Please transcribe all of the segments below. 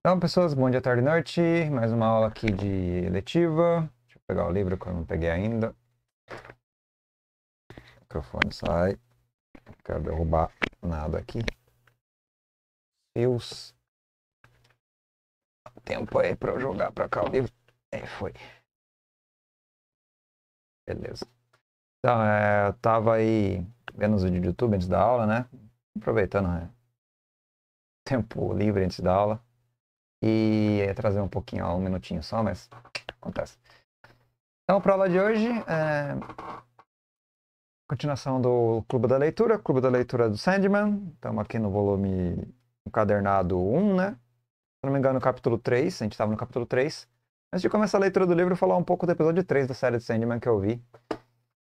Então, pessoas, bom dia, tarde e noite. Mais uma aula aqui de letiva. Deixa eu pegar o livro que eu não peguei ainda. O microfone sai. Não quero derrubar nada aqui. Deus. Tempo aí para eu jogar para cá o livro. Aí foi. Beleza. Então, é, eu tava aí vendo os vídeos do YouTube antes da aula, né? Aproveitando né? tempo livre antes da aula e trazer um pouquinho, ó, um minutinho só, mas acontece. Então, para a aula de hoje, é... continuação do Clube da Leitura, Clube da Leitura do Sandman. Estamos aqui no volume encadernado 1, né? Se não me engano, no capítulo 3, a gente estava no capítulo 3. Antes de começar a leitura do livro, eu vou falar um pouco do episódio 3 da série de Sandman que eu vi.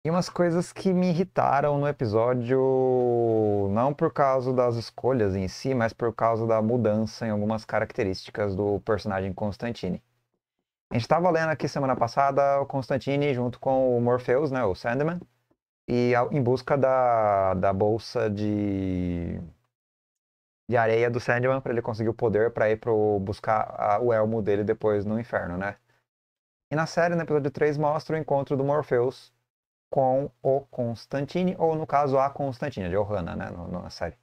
E umas coisas que me irritaram no episódio, não por causa das escolhas em si, mas por causa da mudança em algumas características do personagem Constantine. A gente estava lendo aqui semana passada o Constantine junto com o Morpheus, né, o Sandman, e em busca da, da bolsa de, de areia do Sandman para ele conseguir o poder para ir pro, buscar a, o elmo dele depois no inferno, né? E na série, no episódio 3, mostra o encontro do Morpheus com o Constantine, ou no caso a Constantine, a Johanna, né, no, na série.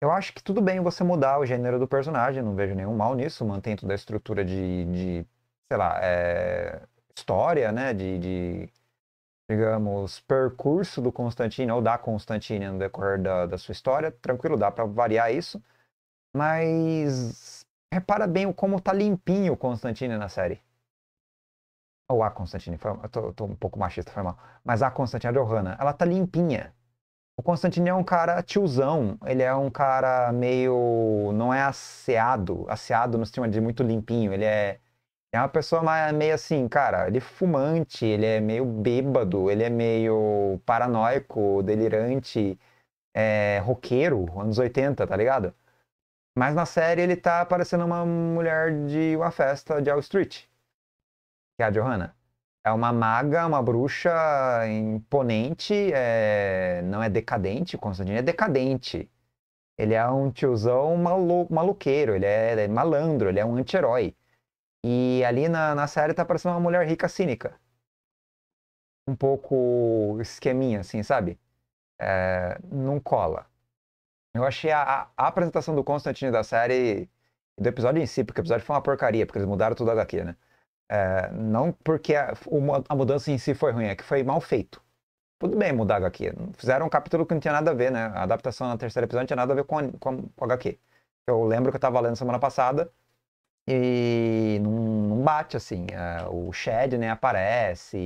Eu acho que tudo bem você mudar o gênero do personagem, não vejo nenhum mal nisso, mantém toda a estrutura de, de sei lá, é, história, né, de, de, digamos, percurso do Constantine ou da Constantine no decorrer da, da sua história, tranquilo, dá para variar isso, mas repara bem como tá limpinho o Constantine na série. Ou a Constantine, foi, eu, tô, tô um pouco machista, foi mal. Mas a Constantine, a Johanna, ela tá limpinha. O Constantine é um cara tiozão, ele é um cara meio. não é asseado, asseado no sistema de muito limpinho, ele é. É uma pessoa meio assim, cara, ele é fumante, ele é meio bêbado, ele é meio paranoico, delirante, é, roqueiro, anos 80, tá ligado? Mas na série ele tá parecendo uma mulher de uma festa de All Street que é a Johanna. É uma maga, uma bruxa imponente, é... não é decadente, Constantino é decadente. Ele é um tiozão malu... maluqueiro, ele é... é malandro, ele é um anti-herói. E ali na, na série tá parecendo uma mulher rica cínica. Um pouco esqueminha, assim, sabe? É... não cola. Eu achei a, a apresentação do Constantino da série, do episódio em si, porque o episódio foi uma porcaria, porque eles mudaram tudo daqui, né? É, não porque a, a, mudança em si foi ruim, é que foi mal feito. Tudo bem mudar a HQ. Fizeram um capítulo que não tinha nada a ver, né? A adaptação na terceira episódio não tinha nada a ver com a, com a HQ. Eu lembro que eu tava lendo semana passada e não, não bate, assim. É, o Shed, né, aparece,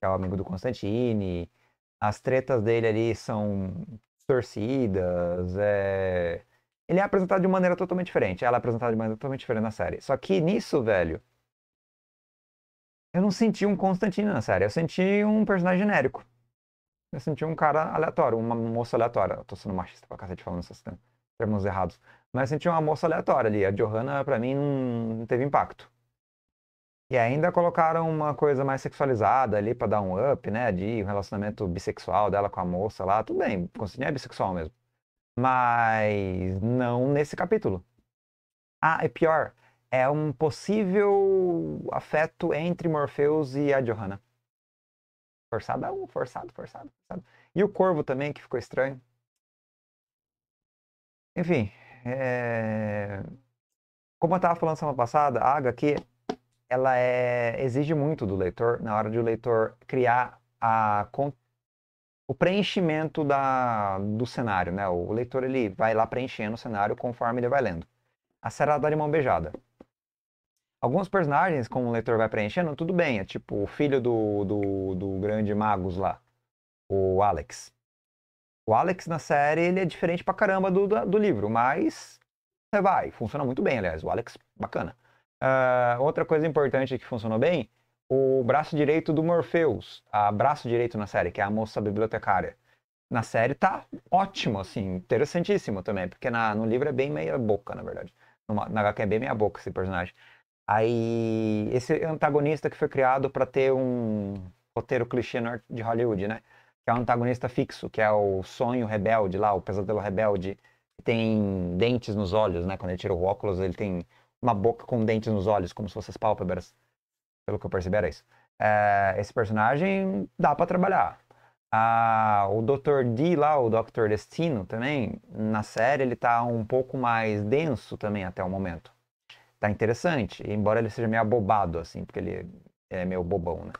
que é o amigo do Constantine. As tretas dele ali são torcidas, é... Ele é apresentado de maneira totalmente diferente. Ela é apresentada de maneira totalmente diferente na série. Só que nisso, velho, eu não senti um Constantine na série. Eu senti um personagem genérico. Eu senti um cara aleatório, uma moça aleatória. Eu tô sendo machista pra cacete falando esses termos errados. Mas eu senti uma moça aleatória ali. A Johanna, pra mim, não teve impacto. E ainda colocaram uma coisa mais sexualizada ali para dar um up, né? De um relacionamento bissexual dela com a moça lá. Tudo bem, Constantine é bissexual mesmo. Mas não nesse capítulo. Ah, é pior é um possível afeto entre Morpheus e a Johanna. Forçado, um, forçado, forçado, forçado. E o corvo também, que ficou estranho. Enfim, é... como eu estava falando semana passada, a HQ ela é... exige muito do leitor na hora de o leitor criar a... o preenchimento da... do cenário. Né? O leitor ele vai lá preenchendo o cenário conforme ele vai lendo. A Será da Limão Beijada Alguns personagens, como o leitor vai preenchendo, tudo bem. É tipo o filho do, do, do grande magos lá, o Alex. O Alex na série ele é diferente pra caramba do, do livro, mas você vai, funciona muito bem, aliás. O Alex, bacana. Uh, outra coisa importante que funcionou bem, o braço direito do Morpheus, a braço direito na série, que é a moça bibliotecária. Na série tá ótimo, assim, interessantíssimo também, porque na, no livro é bem meia boca, na verdade. Numa, na HQ é bem meia boca esse personagem. Aí, esse antagonista que foi criado para ter um roteiro clichê de Hollywood, né? Que é um antagonista fixo, que é o sonho rebelde lá, o pesadelo rebelde, que tem dentes nos olhos, né? Quando ele tira o óculos, ele tem uma boca com dentes nos olhos, como se fossem as pálpebras. Pelo que eu percebi, era isso. É, esse personagem dá para trabalhar. Ah, o Dr. D lá, o Dr. Destino também, na série ele tá um pouco mais denso também até o momento tá interessante, embora ele seja meio abobado, assim, porque ele é meio bobão, né?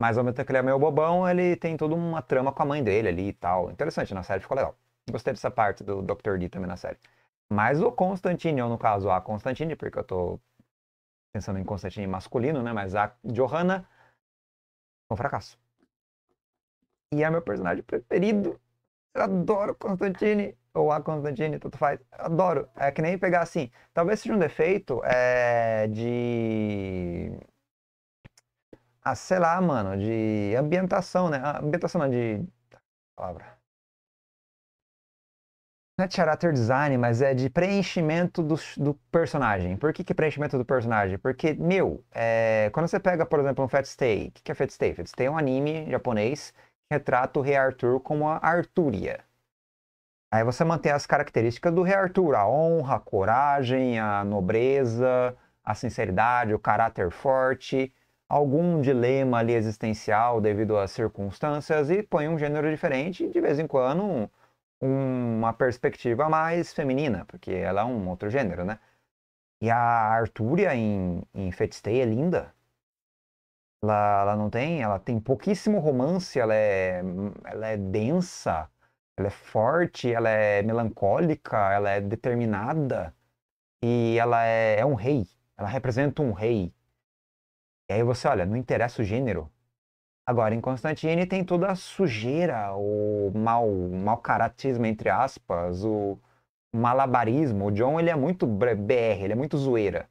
Mas ao mesmo tempo que ele é meio bobão, ele tem toda uma trama com a mãe dele ali e tal. Interessante, na série ficou legal. Gostei dessa parte do Dr. D também na série. Mas o Constantine, ou no caso a Constantine, porque eu tô pensando em Constantine masculino, né? Mas a Johanna, um fracasso. E é meu personagem preferido eu adoro Constantine, ou a Constantine, tanto faz. Eu adoro. É que nem pegar assim. Talvez seja um defeito é, de. Ah, sei lá, mano, de ambientação, né? Ah, ambientação não, de. Palavra. Não é character design, mas é de preenchimento do, do personagem. Por que, que preenchimento do personagem? Porque, meu, é, quando você pega, por exemplo, um Fat Stay. O que, que é Fat Stay? Fat Stay é um anime japonês retrata o rei Arthur como a Artúria. Aí você mantém as características do rei Arthur, a honra, a coragem, a nobreza, a sinceridade, o caráter forte, algum dilema ali existencial devido às circunstâncias e põe um gênero diferente de vez em quando um, uma perspectiva mais feminina, porque ela é um outro gênero, né? E a Artúria em, em Fetisteia é linda. Ela, ela não tem, ela tem pouquíssimo romance, ela é, ela é densa, ela é forte, ela é melancólica, ela é determinada e ela é, é um rei. Ela representa um rei. E aí você olha, não interessa o gênero. Agora, em Constantine tem toda a sujeira, o mal, mal caratismo, entre aspas, o malabarismo. O John, ele é muito BR, ele é muito zoeira.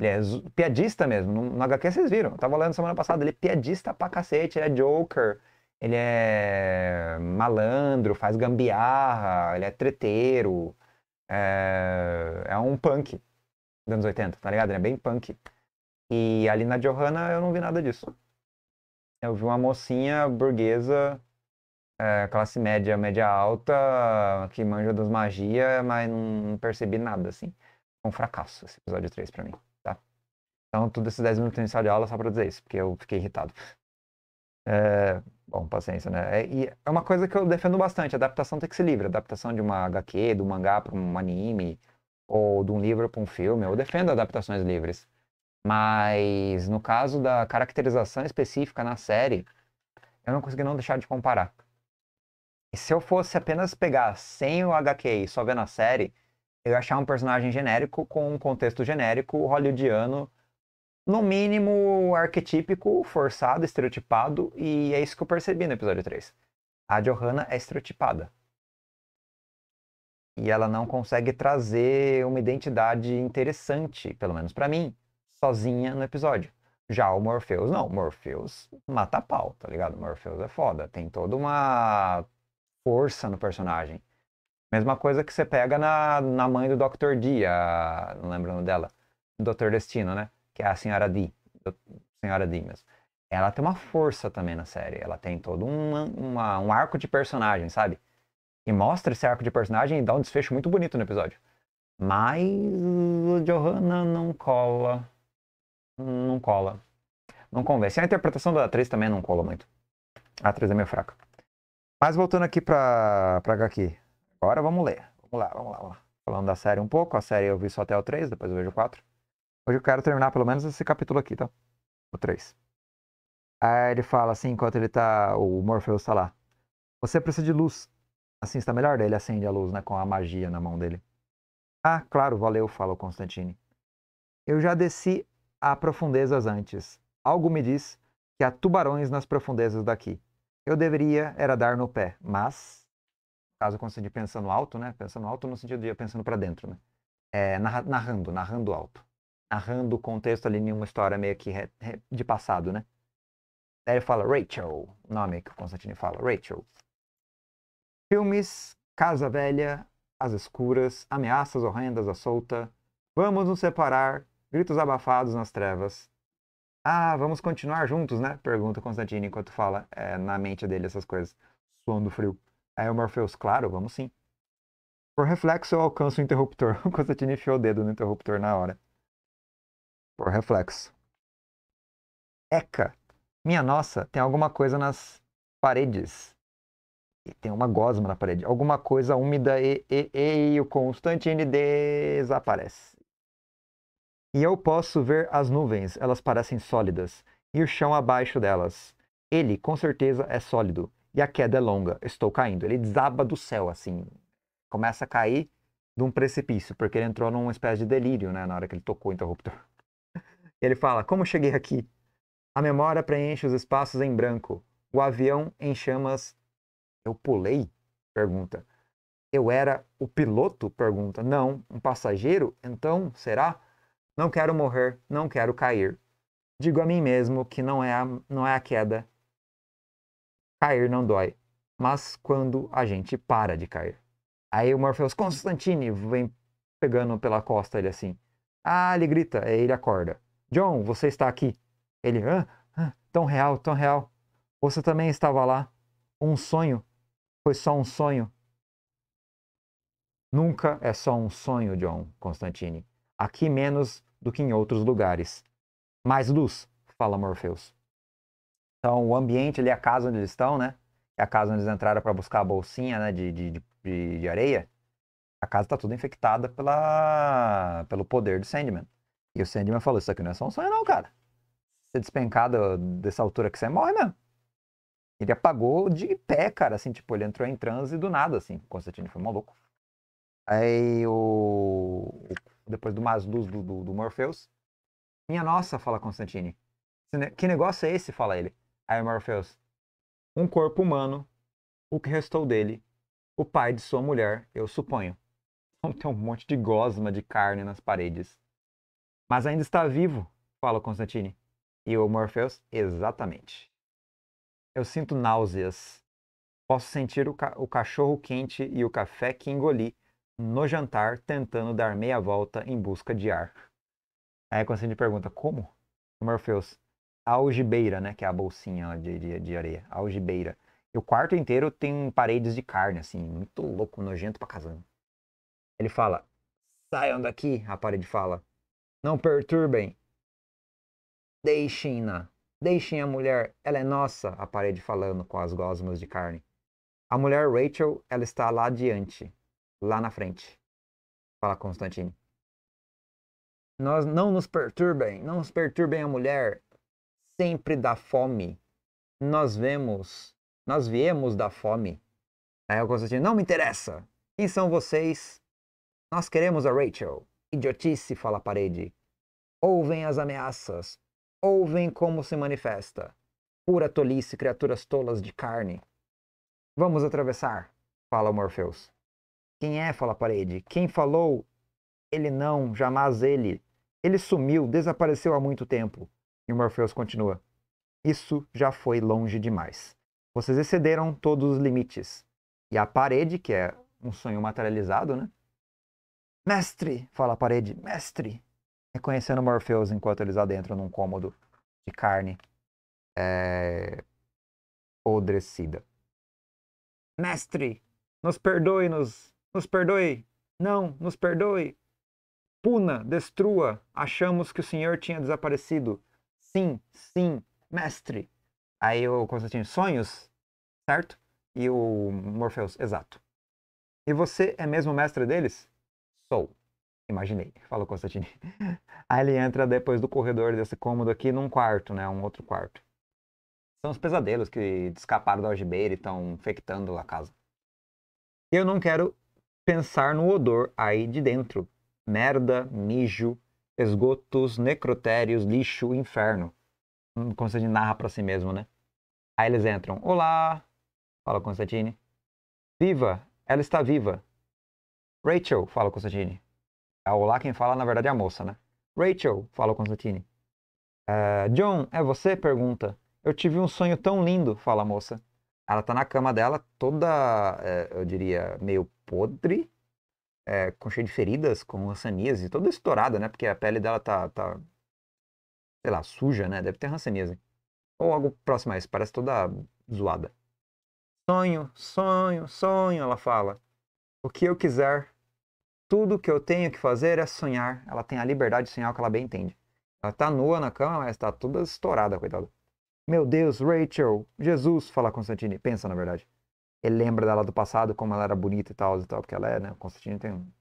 Ele é piadista mesmo. No, no HQ vocês viram. Eu tava lendo semana passada. Ele é piadista pra cacete. Ele é Joker. Ele é malandro, faz gambiarra. Ele é treteiro. É, é um punk dos anos 80, tá ligado? Ele é bem punk. E ali na Johanna eu não vi nada disso. Eu vi uma mocinha burguesa, é, classe média, média alta, que manja das magias, mas não percebi nada, assim. um fracasso esse episódio 3 pra mim. Então, tudo esses 10 minutos inicial de aula só para dizer isso, porque eu fiquei irritado. É, bom, paciência, né? É, e é uma coisa que eu defendo bastante. Adaptação tem que ser livre. Adaptação de uma HQ, do um mangá para um anime, ou de um livro para um filme. Eu defendo adaptações livres. Mas no caso da caracterização específica na série, eu não consegui não deixar de comparar. E se eu fosse apenas pegar sem o HQ e só ver na série, eu ia achar um personagem genérico com um contexto genérico hollywoodiano no mínimo, arquetípico, forçado, estereotipado, e é isso que eu percebi no episódio 3. A Johanna é estereotipada. E ela não consegue trazer uma identidade interessante, pelo menos para mim, sozinha no episódio. Já o Morpheus, não. Morpheus mata pau, tá ligado? Morpheus é foda. Tem toda uma força no personagem. Mesma coisa que você pega na, na mãe do Dr. Dia lembrando não lembro dela. Dr. Destino, né? que é a senhora Di, senhora Di mesmo. Ela tem uma força também na série. Ela tem todo uma, um arco de personagem, sabe? E mostra esse arco de personagem e dá um desfecho muito bonito no episódio. Mas o Johanna não cola. Não cola. Não convence. A interpretação da atriz também não cola muito. A atriz é meio fraca. Mas voltando aqui pra, pra HQ. Agora vamos ler. Vamos lá, vamos lá, vamos lá. Falando da série um pouco. A série eu vi só até o 3, depois eu vejo o 4. Hoje eu quero terminar pelo menos esse capítulo aqui, tá? O 3. Aí ele fala assim, enquanto ele tá. O Morpheus tá lá. Você precisa de luz. Assim está melhor. Daí ele acende a luz, né? Com a magia na mão dele. Ah, claro, valeu, fala o Constantine. Eu já desci a profundezas antes. Algo me diz que há tubarões nas profundezas daqui. Eu deveria era dar no pé, mas. Caso eu consiga pensando alto, né? Pensando alto no sentido de pensando para dentro, né? É, narrando, narrando alto narrando o contexto ali em uma história meio que de passado, né? Aí ele fala Rachel, o nome que o Constantine fala, Rachel. Filmes, Casa Velha, As Escuras, Ameaças Horrendas à Solta, Vamos Nos Separar, Gritos Abafados nas Trevas. Ah, vamos continuar juntos, né? Pergunta Constantine enquanto fala é, na mente dele essas coisas, suando frio. Aí o Morpheus, claro, vamos sim. Por reflexo, eu alcanço o interruptor. O Constantine enfiou o dedo no interruptor na hora por reflexo. Eca! Minha nossa, tem alguma coisa nas paredes. E tem uma gosma na parede. Alguma coisa úmida e, e, e, e o Constantine desaparece. E eu posso ver as nuvens, elas parecem sólidas, e o chão abaixo delas. Ele, com certeza, é sólido, e a queda é longa, estou caindo. Ele desaba do céu, assim, começa a cair de um precipício, porque ele entrou numa espécie de delírio, né, na hora que ele tocou o interruptor. Ele fala: Como cheguei aqui? A memória preenche os espaços em branco. O avião em chamas. Eu pulei? Pergunta. Eu era o piloto? Pergunta. Não, um passageiro? Então, será? Não quero morrer, não quero cair. Digo a mim mesmo que não é a, não é a queda. Cair não dói, mas quando a gente para de cair. Aí o Morpheus Constantine vem pegando pela costa ele assim. Ah, ele grita, aí ele acorda. John, você está aqui. Ele, ah, ah, tão real, tão real. Você também estava lá. Um sonho. Foi só um sonho. Nunca é só um sonho, John Constantine. Aqui menos do que em outros lugares. Mais luz, fala Morpheus. Então, o ambiente ali, é a casa onde eles estão, né? É a casa onde eles entraram para buscar a bolsinha né, de, de, de, de areia. A casa está toda infectada pela, pelo poder do Sandman. E o Sandman falou: Isso aqui não é só um sonho, não, cara. Você despencar dessa altura que você morre mesmo. Ele apagou de pé, cara, assim, tipo, ele entrou em transe do nada, assim. O Constantine foi maluco. Aí o. Depois do mais luz do, do, do Morpheus. Minha nossa, fala Constantine. Que negócio é esse? Fala ele. Aí Morpheus. Um corpo humano, o que restou dele, o pai de sua mulher, eu suponho. Então tem um monte de gosma de carne nas paredes. Mas ainda está vivo, fala Constantine. E o Morpheus, exatamente. Eu sinto náuseas. Posso sentir o, ca o cachorro quente e o café que engoli no jantar, tentando dar meia volta em busca de ar. Aí Constantine pergunta: Como? O Morpheus, a algibeira, né? Que é a bolsinha de, de, de areia. A algibeira. E o quarto inteiro tem paredes de carne, assim, muito louco, nojento pra casando. Ele fala: Saiam daqui, a parede fala. Não perturbem. Deixem-na. Deixem a mulher. Ela é nossa, a parede falando com as gosmas de carne. A mulher Rachel, ela está lá adiante. Lá na frente. Fala Constantine. Nós não nos perturbem. Não nos perturbem a mulher. Sempre da fome. Nós vemos. Nós viemos da fome. Aí o Constantine, não me interessa. Quem são vocês? Nós queremos a Rachel. Idiotice, fala a parede. Ouvem as ameaças. Ouvem como se manifesta. Pura tolice, criaturas tolas de carne. Vamos atravessar, fala Morpheus. Quem é? fala a parede. Quem falou? Ele não, jamais ele. Ele sumiu, desapareceu há muito tempo. E Morpheus continua. Isso já foi longe demais. Vocês excederam todos os limites. E a parede, que é um sonho materializado, né? Mestre! fala a parede. Mestre! Reconhecendo Morpheus enquanto eles adentram num cômodo de carne é... odrecida. Mestre! Nos perdoe-nos! Nos perdoe! Não, nos perdoe! Puna, destrua! Achamos que o senhor tinha desaparecido. Sim, sim, mestre! Aí o Constantino, assim, sonhos? Certo? E o Morpheus, exato. E você é mesmo mestre deles? Sou. Imaginei, falou Constantine. Aí ele entra depois do corredor desse cômodo aqui num quarto, né? Um outro quarto. São os pesadelos que escaparam da algibeira e estão infectando a casa. Eu não quero pensar no odor aí de dentro. Merda, mijo, esgotos, necrotérios, lixo, inferno. Hum, Constantine narra para si mesmo, né? Aí eles entram. Olá, fala Constantine. Viva, ela está viva. Rachel, fala Constantine. É o Olá quem fala, na verdade, é a moça, né? Rachel, fala Constantine. Uh, John, é você? Pergunta. Eu tive um sonho tão lindo, fala a moça. Ela tá na cama dela, toda, é, eu diria, meio podre, é, com cheio de feridas, com e toda estourada, né? Porque a pele dela tá, tá, sei lá, suja, né? Deve ter ranceníase. Ou algo próximo a isso, parece toda zoada. Sonho, sonho, sonho, ela fala o que eu quiser, tudo que eu tenho que fazer é sonhar. Ela tem a liberdade de sonhar o que ela bem entende. Ela tá nua na cama, mas tá toda estourada, coitada. Meu Deus, Rachel, Jesus, fala Constantine. Pensa, na verdade. Ele lembra dela do passado, como ela era bonita e tal, e tal, porque ela é, né? Constantine tem.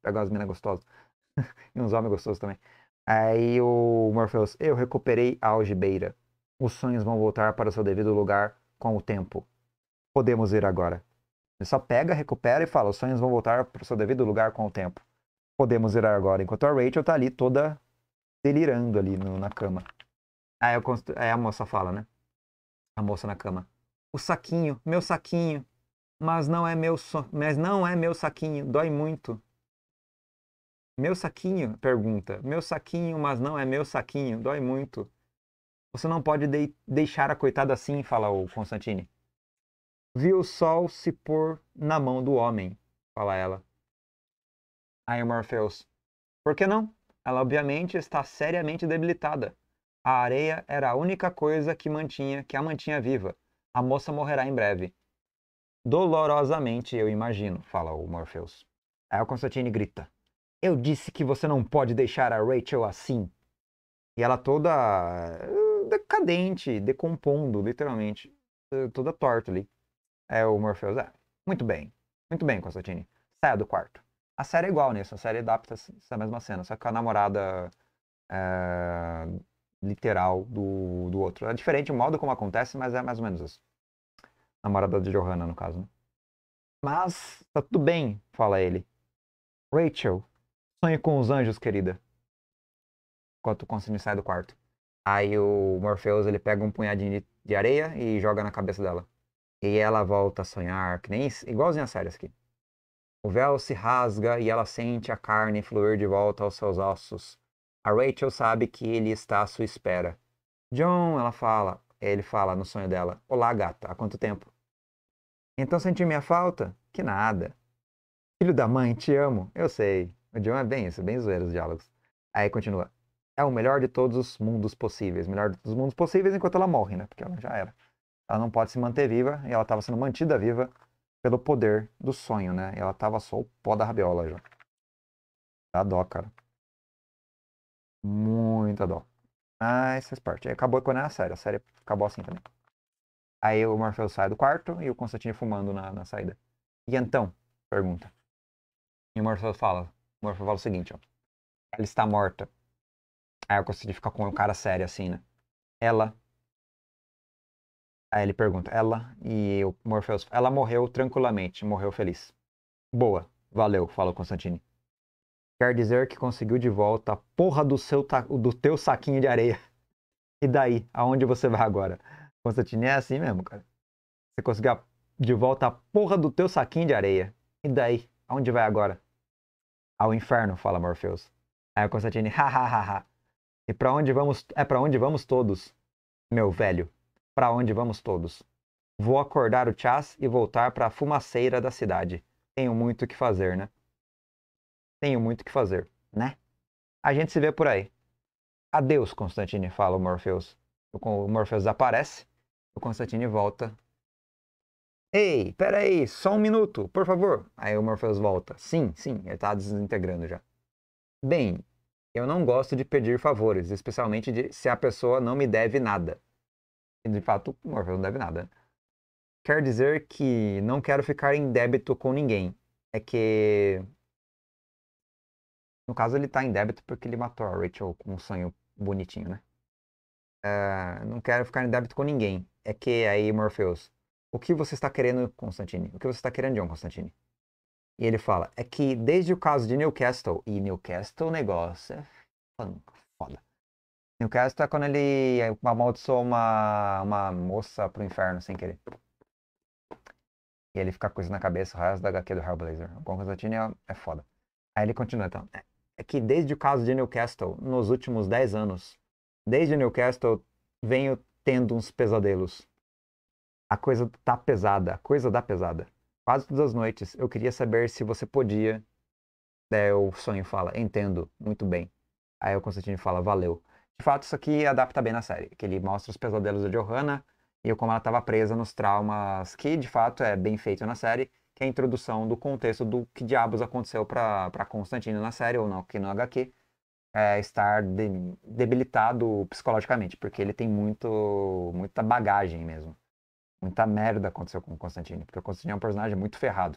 Pega umas minas gostosas. e uns homens gostosos também. Aí o Morpheus, assim, eu recuperei a algibeira. Os sonhos vão voltar para o seu devido lugar com o tempo. Podemos ir agora. Ele só pega, recupera e fala: os sonhos vão voltar para o seu devido lugar com o tempo. Podemos ir agora, enquanto a Rachel está ali toda delirando ali no, na cama. Aí, Aí a moça fala, né? A moça na cama. O saquinho, meu saquinho. Mas não é meu so... mas não é meu saquinho, dói muito. Meu saquinho, pergunta. Meu saquinho, mas não é meu saquinho, dói muito. Você não pode de... deixar a coitada assim, fala o Constantine. Vi o sol se pôr na mão do homem, fala ela. Aí Morpheus, por que não? Ela obviamente está seriamente debilitada. A areia era a única coisa que mantinha, que a mantinha viva. A moça morrerá em breve. Dolorosamente, eu imagino, fala o Morpheus. Aí o Constantine grita. Eu disse que você não pode deixar a Rachel assim. E ela toda eh, decadente, decompondo, literalmente. Eh, toda torta ali. É o Morpheus. é. muito bem. Muito bem, Constantine. Saia do quarto. A série é igual nisso. A série adapta essa mesma cena, só que a namorada é, literal do, do outro. É diferente o modo como acontece, mas é mais ou menos isso. Namorada de Johanna, no caso. Né? Mas tá tudo bem, fala ele. Rachel, sonhe com os anjos, querida. Enquanto o Constantine sai do quarto. Aí o Morpheus ele pega um punhadinho de, de areia e joga na cabeça dela. E ela volta a sonhar, que nem igualzinho a séries aqui. O véu se rasga e ela sente a carne fluir de volta aos seus ossos. A Rachel sabe que ele está à sua espera. John, ela fala, ele fala no sonho dela: Olá, gata, há quanto tempo? Então senti minha falta? Que nada. Filho da mãe, te amo. Eu sei. O John é bem isso, bem zoeiro os diálogos. Aí continua. É o melhor de todos os mundos possíveis. Melhor de todos os mundos possíveis enquanto ela morre, né? Porque ela já era ela não pode se manter viva e ela estava sendo mantida viva pelo poder do sonho, né? Ela estava só o pó da rabiola já. Dá dó, cara. Muita dó. Mas faz parte. Aí acabou quando era é a série. A série acabou assim também. Aí o Morpheus sai do quarto e o constantino fumando na, na saída. E então? Pergunta. E o Morpheus fala. O Morpheus fala o seguinte, ó. Ela está morta. Aí eu consegui ficar com o um cara sério assim, né? Ela Aí ele pergunta, ela e o Morpheus, ela morreu tranquilamente, morreu feliz. Boa, valeu, fala o Constantine. Quer dizer que conseguiu de volta a porra do, seu do teu saquinho de areia. E daí? Aonde você vai agora? Constantine, é assim mesmo, cara. Você conseguiu de volta a porra do teu saquinho de areia. E daí? Aonde vai agora? Ao inferno, fala Morpheus. Aí o Constantine, ha ha ha ha. E pra onde vamos? É pra onde vamos todos, meu velho para onde vamos todos. Vou acordar o Chas e voltar para a fumaceira da cidade. Tenho muito o que fazer, né? Tenho muito o que fazer, né? A gente se vê por aí. Adeus, Constantine, fala o Morpheus. O Morpheus aparece. O Constantine volta. Ei, peraí, só um minuto, por favor. Aí o Morpheus volta. Sim, sim, ele está desintegrando já. Bem, eu não gosto de pedir favores, especialmente de, se a pessoa não me deve nada de fato, o Morpheus não deve nada. Quer dizer que não quero ficar em débito com ninguém. É que. No caso, ele tá em débito porque ele matou a Rachel com um sonho bonitinho, né? Uh, não quero ficar em débito com ninguém. É que aí, Morpheus, o que você está querendo, Constantine? O que você está querendo, John Constantine? E ele fala, é que desde o caso de Newcastle, e Newcastle o negócio é foda. Newcastle tá é quando ele amaldiçoa uma, uma moça pro inferno sem querer. E ele fica com isso na cabeça, o resto da HQ do Hellblazer. O Constantine tipo, é, é foda. Aí ele continua então. É que desde o caso de Newcastle, nos últimos 10 anos, desde Newcastle, venho tendo uns pesadelos. A coisa tá pesada, a coisa dá pesada. Quase todas as noites eu queria saber se você podia. Daí né, o sonho fala, entendo, muito bem. Aí o Constantine fala, valeu. De fato, isso aqui adapta bem na série, que ele mostra os pesadelos da Johanna e como ela estava presa nos traumas, que de fato é bem feito na série, que é a introdução do contexto do que diabos aconteceu para Constantino na série, ou não, que no HQ, é, estar de, debilitado psicologicamente, porque ele tem muito, muita bagagem mesmo. Muita merda aconteceu com o Constantino, porque o Constantino é um personagem muito ferrado.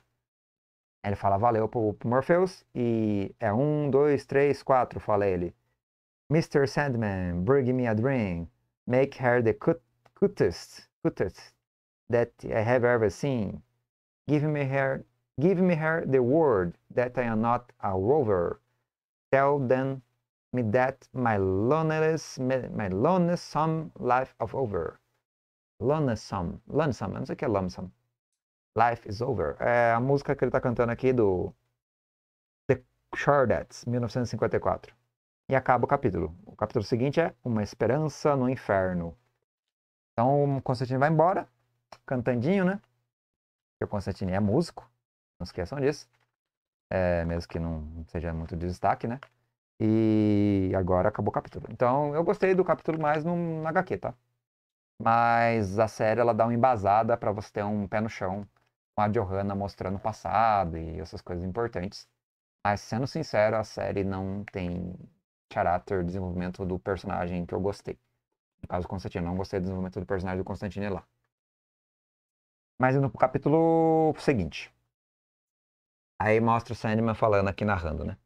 ele fala, valeu pro, pro Morpheus, e é um, dois, três, quatro, fala ele. Mr. Sandman, bring me a drink. Make her the cutest cutest that I have ever seen. Give me her, give me her the word that I am not a rover. Tell them me that my loneliness, my lonesome life of over. Lonesome, lonesome, eu não sei o que é lonesome. Life is over. É a música que ele está cantando aqui do The Shardats, 1954. e acaba o capítulo. O capítulo seguinte é Uma Esperança no Inferno. Então, o Constantino vai embora, cantandinho, né? Porque o Constantino é músico, não esqueçam disso. É, mesmo que não seja muito de destaque, né? E agora acabou o capítulo. Então, eu gostei do capítulo mais no, no HQ, tá? Mas a série, ela dá uma embasada para você ter um pé no chão com a Johanna mostrando o passado e essas coisas importantes. Mas, sendo sincero, a série não tem caráter, desenvolvimento do personagem que eu gostei. No caso do Constantino, não gostei do desenvolvimento do personagem do Constantino lá. Mas indo pro capítulo seguinte. Aí mostra o Sandman falando aqui, narrando, né?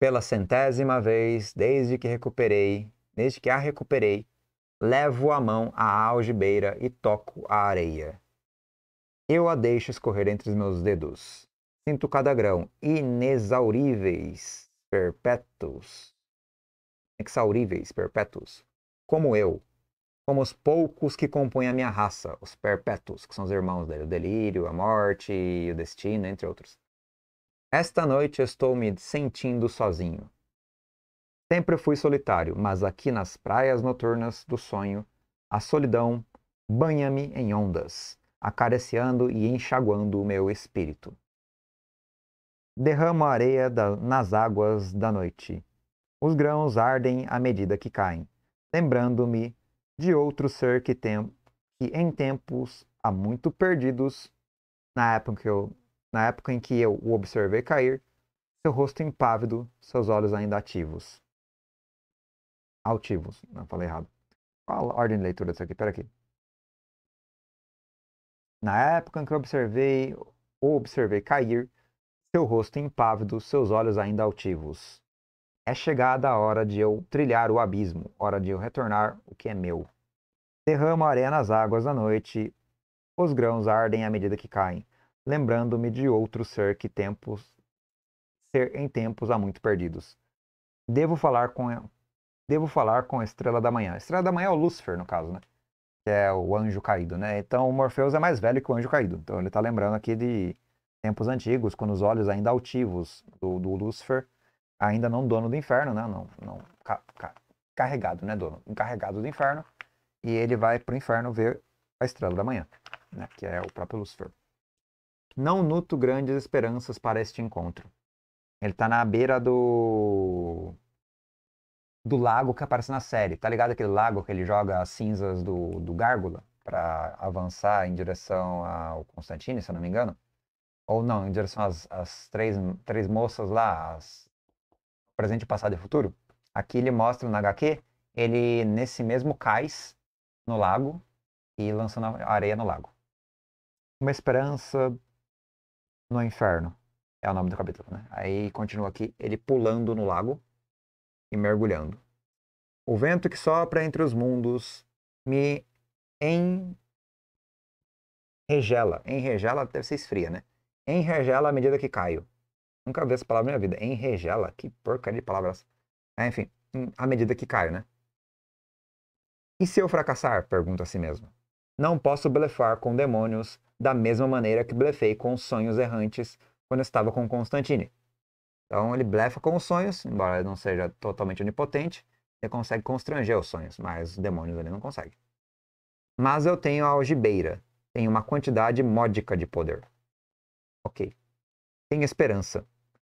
Pela centésima vez, desde que recuperei, desde que a recuperei, levo a mão à algibeira e toco a areia. Eu a deixo escorrer entre os meus dedos. Sinto cada grão, inexauríveis, perpétuos, inexauríveis, perpétuos, como eu, como os poucos que compõem a minha raça, os perpétuos, que são os irmãos dele, o delírio, a morte, o destino, entre outros. Esta noite estou me sentindo sozinho. Sempre fui solitário, mas aqui nas praias noturnas do sonho, a solidão banha-me em ondas, acariciando e enxaguando o meu espírito derramo areia da, nas águas da noite. Os grãos ardem à medida que caem, lembrando-me de outro ser que, tem, que em tempos há muito perdidos, na época, que eu, na época em que eu o observei cair, seu rosto impávido, seus olhos ainda ativos. Altivos, não falei errado. Qual a ordem de leitura disso aqui? Pera aqui. Na época em que eu observei o observei cair, seu rosto impávido, seus olhos ainda altivos. É chegada a hora de eu trilhar o abismo, hora de eu retornar o que é meu. Derramo areia nas águas da noite, os grãos ardem à medida que caem, lembrando-me de outro ser que tempos ser em tempos há muito perdidos. Devo falar com devo falar com a estrela da manhã. A estrela da manhã é o Lúcifer, no caso, né? Que é o anjo caído, né? Então o Morpheus é mais velho que o anjo caído. Então ele está lembrando aqui de tempos antigos, quando os olhos ainda altivos do, do Lúcifer, ainda não dono do inferno, né? Não, não ca, ca, carregado, né, dono? Encarregado do inferno. E ele vai para o inferno ver a estrela da manhã, né? Que é o próprio Lúcifer. Não nutro grandes esperanças para este encontro. Ele tá na beira do do lago que aparece na série. Tá ligado aquele lago que ele joga as cinzas do, do Gárgula para avançar em direção ao Constantine, se eu não me engano? Ou não, em direção às, às três, três moças lá, as, presente, passado e futuro. Aqui ele mostra na HQ, ele nesse mesmo cais no lago e lançando areia no lago. Uma esperança no inferno é o nome do capítulo, né? Aí continua aqui, ele pulando no lago e mergulhando. O vento que sopra entre os mundos me enregela. Enregela deve ser esfria, né? enregela à medida que caio. Nunca vi essa palavra na minha vida. Enregela, que porcaria de palavras. É, enfim, hum, à medida que caio, né? E se eu fracassar? pergunta a si mesmo. Não posso blefar com demônios da mesma maneira que blefei com sonhos errantes quando estava com Constantine. Então ele blefa com os sonhos, embora não seja totalmente onipotente, ele consegue constranger os sonhos, mas os demônios ele não consegue. Mas eu tenho a algibeira, tenho uma quantidade módica de poder. Ok. tem esperança.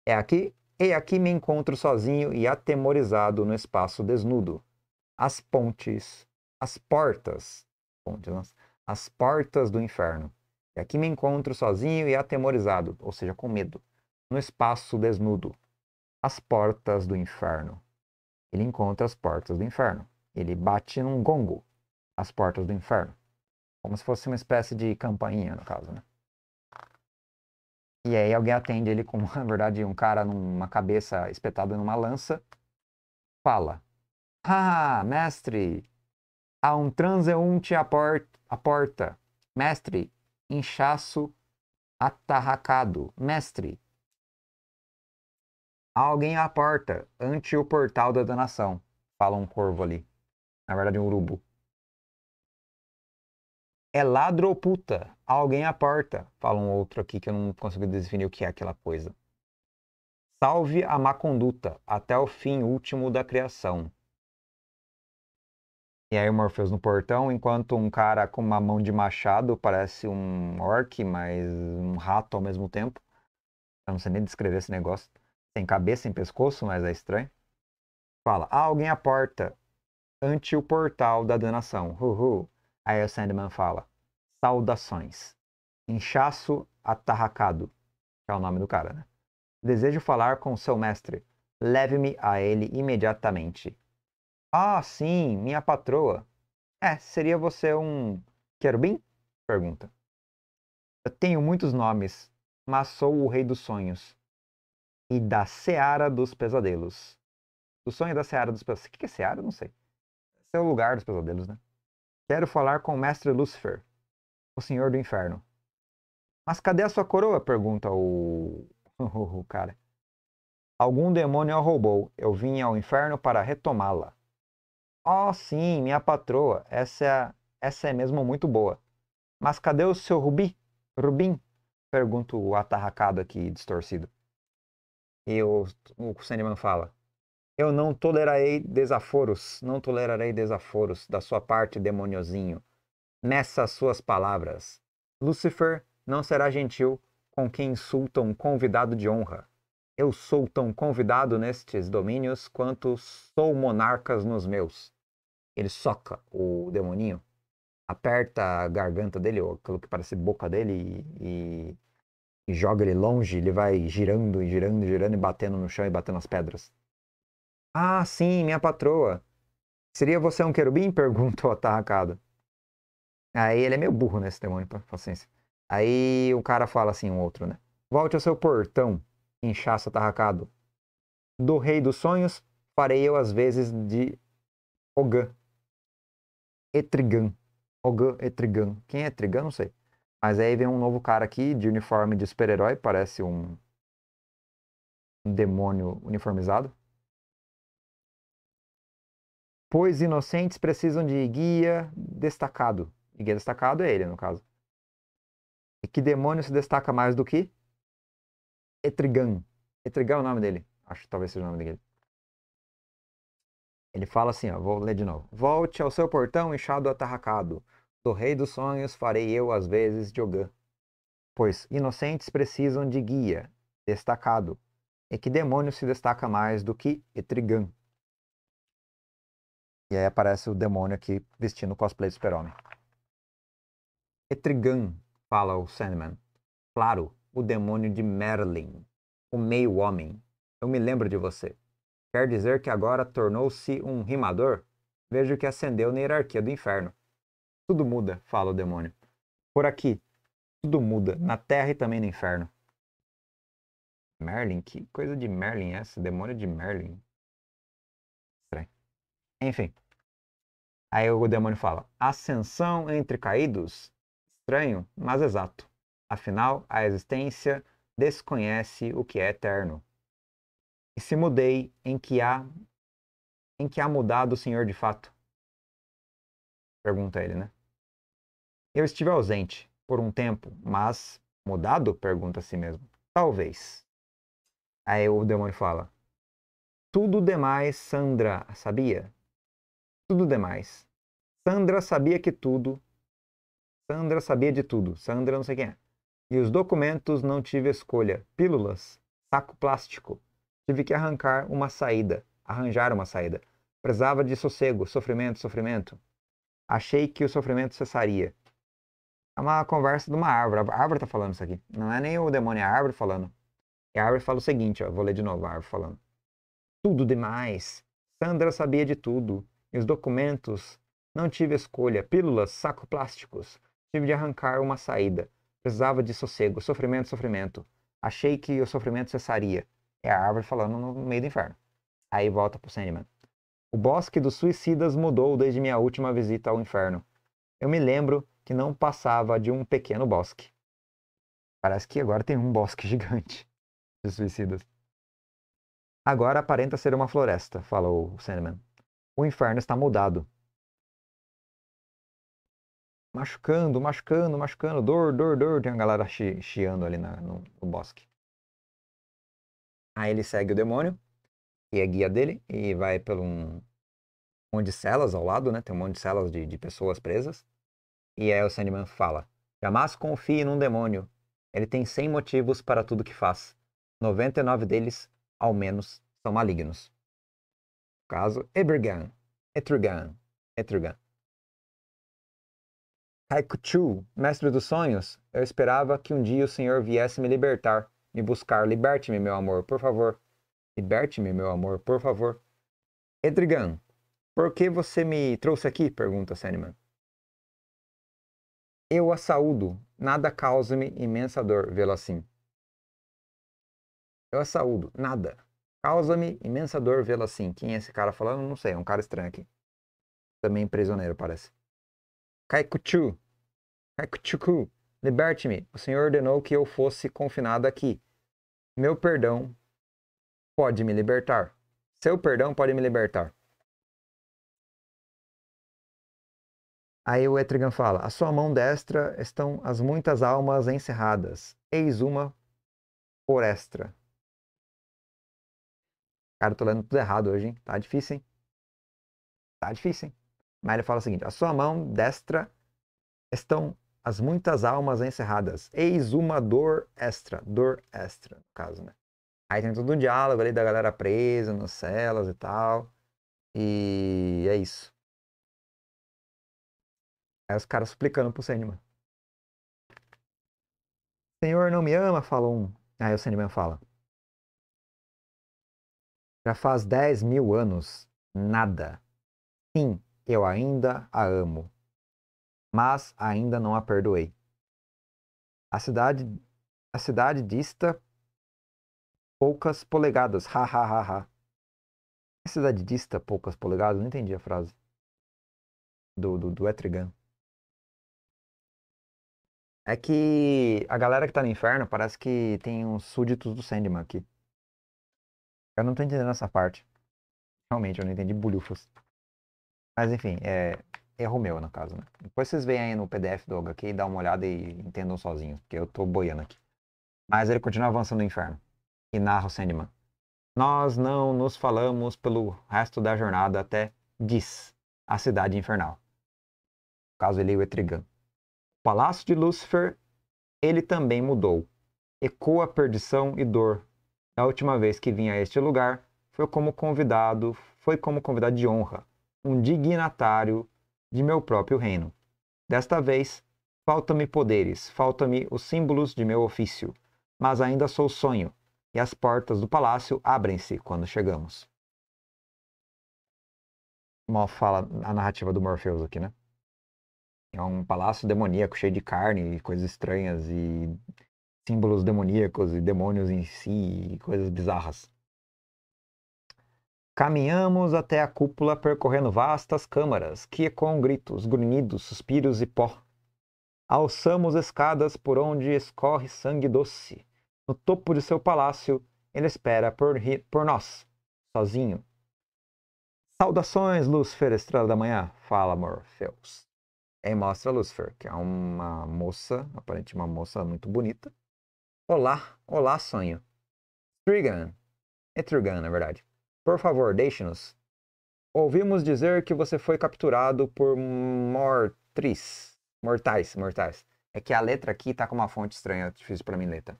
É aqui e aqui me encontro sozinho e atemorizado no espaço desnudo. As pontes, as portas, pontes, as portas do inferno. E é aqui me encontro sozinho e atemorizado, ou seja, com medo, no espaço desnudo. As portas do inferno. Ele encontra as portas do inferno. Ele bate num gongo, as portas do inferno. Como se fosse uma espécie de campainha, no caso, né? E aí alguém atende ele com, na verdade, um cara numa cabeça espetada numa lança. Fala. Ah, mestre, há um transeunte à, por à porta. Mestre, inchaço atarracado. Mestre, há alguém à porta, ante o portal da danação. Fala um corvo ali. Na verdade, um urubu. É ladro ou puta? Alguém aporta, fala um outro aqui que eu não consigo definir o que é aquela coisa. Salve a má conduta, até o fim último da criação. E aí o Morpheus no portão, enquanto um cara com uma mão de machado, parece um orc, mas um rato ao mesmo tempo. Eu não sei nem descrever esse negócio. Sem cabeça, sem pescoço, mas é estranho. Fala, ah, alguém aporta ante o portal da danação. Uhul. Aí o Sandman fala, Saudações. Inchaço atarracado. Que é o nome do cara, né? Desejo falar com seu mestre. Leve-me a ele imediatamente. Ah, sim, minha patroa. É, seria você um querubim? Pergunta. Eu tenho muitos nomes, mas sou o rei dos sonhos e da seara dos pesadelos. Do sonho da seara dos pesadelos. O que é seara? Não sei. Esse é o lugar dos pesadelos, né? Quero falar com o mestre Lucifer o senhor do inferno. Mas cadê a sua coroa? pergunta o, o cara. Algum demônio a roubou. Eu vim ao inferno para retomá-la. Oh, sim, minha patroa. Essa, é essa é mesmo muito boa. Mas cadê o seu rubi? Rubim? Pergunta o atarracado aqui, distorcido. E o, o Sandman fala. Eu não tolerarei desaforos, não tolerarei desaforos da sua parte, demoniozinho nessas suas palavras. Lúcifer não será gentil com quem insulta um convidado de honra. Eu sou tão convidado nestes domínios quanto sou monarcas nos meus. Ele soca o demoninho, aperta a garganta dele, ou aquilo que parece boca dele, e, e, e joga ele longe. Ele vai girando e girando e girando e batendo no chão e batendo nas pedras. Ah, sim, minha patroa. Seria você um querubim? Perguntou atacado. Aí ele é meio burro, né, esse demônio, paciência. Aí o cara fala assim, um outro, né? Volte ao seu portão, inchaço atarracado. Do rei dos sonhos, farei eu às vezes de Ogã. Etrigan. Ogã Etrigan. Quem é Etrigan? Não sei. Mas aí vem um novo cara aqui, de uniforme de super-herói, parece um... um demônio uniformizado. Pois inocentes precisam de guia destacado. Ninguém destacado é ele, no caso. E que demônio se destaca mais do que? Etrigan. Etrigan é o nome dele. Acho que talvez seja o nome dele. Ele fala assim, ó, vou ler de novo. Volte ao seu portão inchado atarracado. Do rei dos sonhos farei eu às vezes de Ogã. Pois inocentes precisam de guia, destacado. E que demônio se destaca mais do que Etrigan? E aí aparece o demônio aqui vestindo o cosplay do super-homem. Etrigan, fala o Sandman. Claro, o demônio de Merlin, o meio-homem. Eu me lembro de você. Quer dizer que agora tornou-se um rimador? Vejo que ascendeu na hierarquia do inferno. Tudo muda, fala o demônio. Por aqui, tudo muda, na terra e também no inferno. Merlin? Que coisa de Merlin é essa? Demônio de Merlin. Estranho. Enfim. Aí o demônio fala: Ascensão entre caídos? Estranho, mas exato. Afinal, a existência desconhece o que é eterno. E se mudei em que há em que há mudado o Senhor de fato? Pergunta ele, né? Eu estive ausente por um tempo, mas mudado? Pergunta a si mesmo. Talvez. Aí o demônio fala: Tudo demais Sandra sabia. Tudo demais. Sandra sabia que tudo Sandra sabia de tudo. Sandra não sei quem é. E os documentos não tive escolha. Pílulas, saco plástico. Tive que arrancar uma saída, arranjar uma saída. Precisava de sossego, sofrimento, sofrimento. Achei que o sofrimento cessaria. É uma conversa de uma árvore. A árvore tá falando isso aqui. Não é nem o demônio, é a árvore falando. E a árvore fala o seguinte, ó, vou ler de novo a árvore falando. Tudo demais. Sandra sabia de tudo. E os documentos. Não tive escolha. Pílulas, saco plásticos. Tive de arrancar uma saída. Precisava de sossego, sofrimento, sofrimento. Achei que o sofrimento cessaria. É a árvore falando no meio do inferno. Aí volta pro Sandman. O bosque dos suicidas mudou desde minha última visita ao inferno. Eu me lembro que não passava de um pequeno bosque. Parece que agora tem um bosque gigante de suicidas. Agora aparenta ser uma floresta, falou o Sandman. O inferno está mudado machucando, machucando, machucando, dor, dor, dor. Tem uma galera chi chiando ali na, no, no, bosque. Aí ele segue o demônio, que é guia dele, e vai por um monte de celas ao lado, né? Tem um monte de celas de, de pessoas presas. E aí o Sandman fala: Jamais confie num demônio. Ele tem 100 motivos para tudo que faz. 99 deles, ao menos, são malignos. No caso, Ebergan, Etrigan, Etrigan. Haikuchu, mestre dos sonhos, eu esperava que um dia o Senhor viesse me libertar, me buscar. Liberte-me, meu amor, por favor. Liberte-me, meu amor, por favor. Edrigan, por que você me trouxe aqui? pergunta Sandman. Eu a saúdo, nada causa-me imensa dor vê-la assim. Eu a saúdo, nada. Causa-me imensa dor vê-la assim. Quem é esse cara falando? Não sei, é um cara estranho aqui. Também prisioneiro, parece. Kaikuchu, Kaikuchuku, liberte-me. O Senhor ordenou que eu fosse confinado aqui. Meu perdão pode me libertar. Seu perdão pode me libertar. Aí o Etrigan fala: A sua mão destra estão as muitas almas encerradas. Eis uma forestra. Cara, tô lendo tudo errado hoje, hein? Tá difícil, hein? Tá difícil, hein? Mas ele fala o seguinte: a sua mão destra estão as muitas almas encerradas. Eis uma dor extra, dor extra, no caso, né? Aí tem todo o diálogo ali da galera presa nas celas e tal. E é isso. Aí os caras suplicando pro Sandman. Senhor não me ama, fala um. Aí o Sandman fala. Já faz 10 mil anos, nada. Sim, eu ainda a amo, mas ainda não a perdoei. A cidade, a cidade dista poucas polegadas, ha ha ha ha. A cidade dista poucas polegadas? Não entendi a frase do, do, do Etrigan. É que a galera que tá no inferno parece que tem uns súditos do Sandman aqui. Eu não tô entendendo essa parte. Realmente, eu não entendi bolhufas. Mas enfim, é, erro meu no caso, né? Depois vocês veem aí no PDF do HQ e dá uma olhada e entendam sozinhos, porque eu tô boiando aqui. Mas ele continua avançando no inferno e narra o Sandman. Nós não nos falamos pelo resto da jornada até Dis, a cidade infernal. No caso ele é o Etrigan. O palácio de Lúcifer, ele também mudou. Ecoa perdição e dor. Da última vez que vim a este lugar, foi como convidado, foi como convidado de honra um dignatário de meu próprio reino. Desta vez, faltam-me poderes, faltam-me os símbolos de meu ofício, mas ainda sou sonho, e as portas do palácio abrem-se quando chegamos. Mal fala a narrativa do Morpheus aqui, né? É um palácio demoníaco cheio de carne e coisas estranhas e símbolos demoníacos e demônios em si e coisas bizarras. Caminhamos até a cúpula percorrendo vastas câmaras que ecoam gritos, grunhidos, suspiros e pó. Alçamos escadas por onde escorre sangue doce. No topo de seu palácio, ele espera por, por nós, sozinho. Saudações, Lúcifer, estrela da manhã, fala Morpheus. E mostra Lúcifer, que é uma moça, aparentemente uma moça muito bonita. Olá, olá, sonho. Trigan. É Trigan, na verdade. Por favor, deixe-nos. Ouvimos dizer que você foi capturado por mortis, Mortais, mortais. É que a letra aqui tá com uma fonte estranha, difícil para mim ler, tá?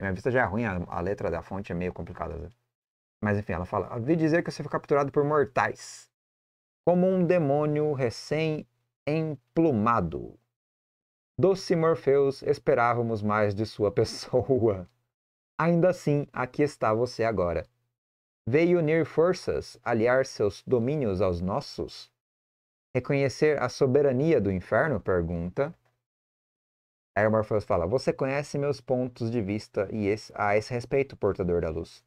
Minha vista já é ruim, a, letra da fonte é meio complicada. Né? Mas enfim, ela fala: Ouvi dizer que você foi capturado por mortais, como um demônio recém-emplumado. Doce Morpheus, esperávamos mais de sua pessoa. Ainda assim, aqui está você agora. Veio unir forças, aliar seus domínios aos nossos? Reconhecer a soberania do inferno? Pergunta. Aí Morpheus fala: Você conhece meus pontos de vista e esse, a esse respeito, portador da luz.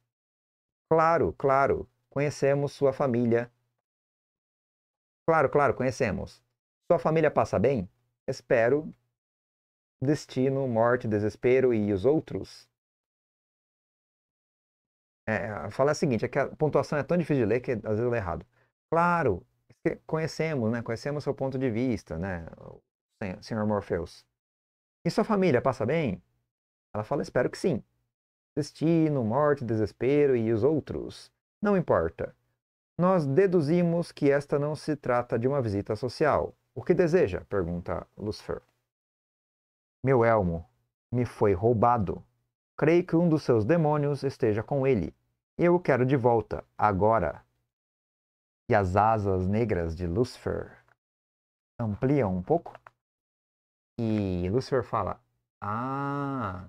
Claro, claro, conhecemos sua família. Claro, claro, conhecemos. Sua família passa bem? Espero. Destino, morte, desespero e os outros? É, é, fala o seguinte, é que a pontuação é tão difícil de ler que às vezes eu leio errado. Claro, conhecemos, né? Conhecemos seu ponto de vista, né? Senhor Morpheus. E sua família passa bem? Ela fala, espero que sim. Destino, morte, desespero e os outros. Não importa. Nós deduzimos que esta não se trata de uma visita social. O que deseja? pergunta Lucifer. Meu elmo me foi roubado. Creio que um dos seus demônios esteja com ele. Eu o quero de volta, agora. E as asas negras de Lucifer ampliam um pouco. E Lucifer fala: Ah,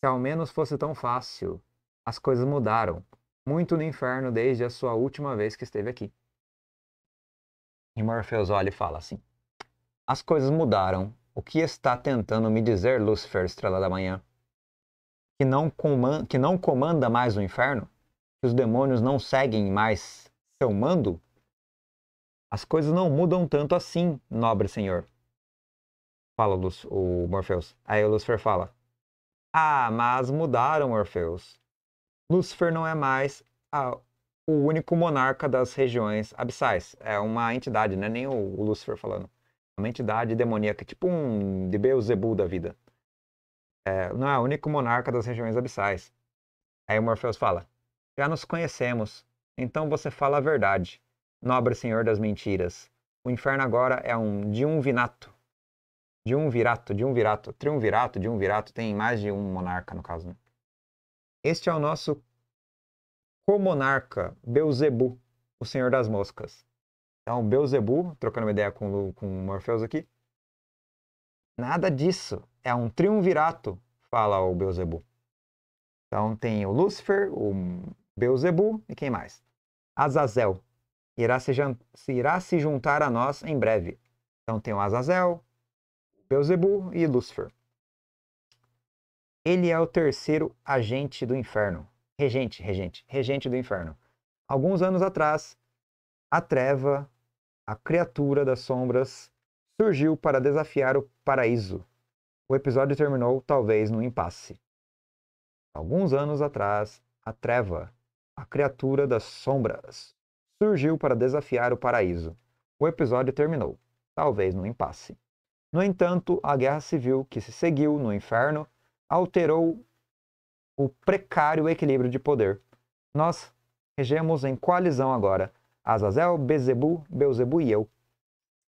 se ao menos fosse tão fácil. As coisas mudaram. Muito no inferno desde a sua última vez que esteve aqui. E Morpheus olha e fala assim: As coisas mudaram. O que está tentando me dizer, Lucifer, estrela da manhã? que não, comanda, que não comanda mais o inferno? Que os demônios não seguem mais seu mando? As coisas não mudam tanto assim, nobre senhor. Fala o Morpheus. Aí o Lucifer fala: Ah, mas mudaram, Morpheus. Lúcifer não é mais a, o único monarca das regiões abissais. É uma entidade, não é nem o, o Lúcifer falando. É uma entidade demoníaca, tipo um de Beuzebu da vida é, não é o único monarca das regiões abissais. Aí Morpheus fala: Já nos conhecemos, então você fala a verdade, nobre senhor das mentiras. O inferno agora é um de um virato, de um virato, triunvirato, virato. tem mais de um monarca no caso, né? Este é o nosso comonarca, Beuzebu, o senhor das moscas. Então, Beuzebu, trocando uma ideia com, o Morpheus aqui, nada disso é um triunvirato, fala o Beelzebub. Então tem o Lúcifer, o Beelzebub e quem mais? Azazel. Irá se, irá se juntar a nós em breve. Então tem o Azazel, Beelzebub e Lúcifer. Ele é o terceiro agente do inferno. Regente, regente, regente do inferno. Alguns anos atrás, a treva, a criatura das sombras, surgiu para desafiar o paraíso o episódio terminou talvez no impasse. Alguns anos atrás, a Treva, a criatura das sombras, surgiu para desafiar o paraíso. O episódio terminou, talvez no impasse. No entanto, a guerra civil que se seguiu no inferno alterou o precário equilíbrio de poder. Nós regemos em coalizão agora, Azazel, Bezebu, Beuzebu e eu.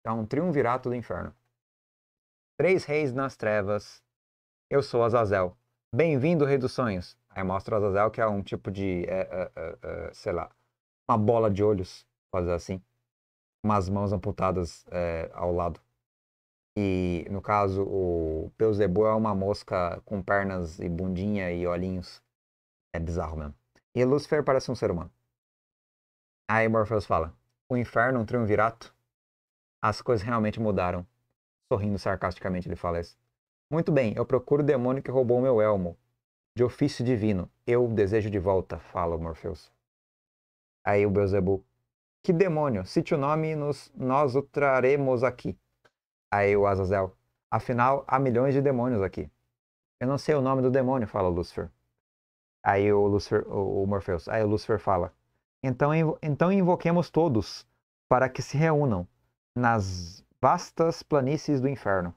É um triunvirato do inferno. Três Reis nas Trevas. Eu sou Azazel. Bem-vindo, Rei dos Sonhos. Aí mostra o Azazel, que é um tipo de. É, é, é, é sei lá. Uma bola de olhos, fazer assim. Umas mãos amputadas é, ao lado. E, no caso, o Peuzebu é uma mosca com pernas e bundinha e olhinhos. É bizarro mesmo. E Lúcifer parece um ser humano. Aí Morpheus fala: O inferno, é um triunvirato? As coisas realmente mudaram Sorrindo sarcasticamente, ele fala é, Muito bem, eu procuro o demônio que roubou meu elmo. De ofício divino, eu o desejo de volta, fala o Morpheus. Aí o Beelzebu: que demônio, cite o nome e nos, nós o traremos aqui. Aí o Azazel, afinal, há milhões de demônios aqui. Eu não sei o nome do demônio, fala o Lúcifer. Aí o, Lúcifer, o, o Morpheus, aí o Lúcifer fala, então, então invoquemos todos para que se reúnam nas vastas planícies do inferno.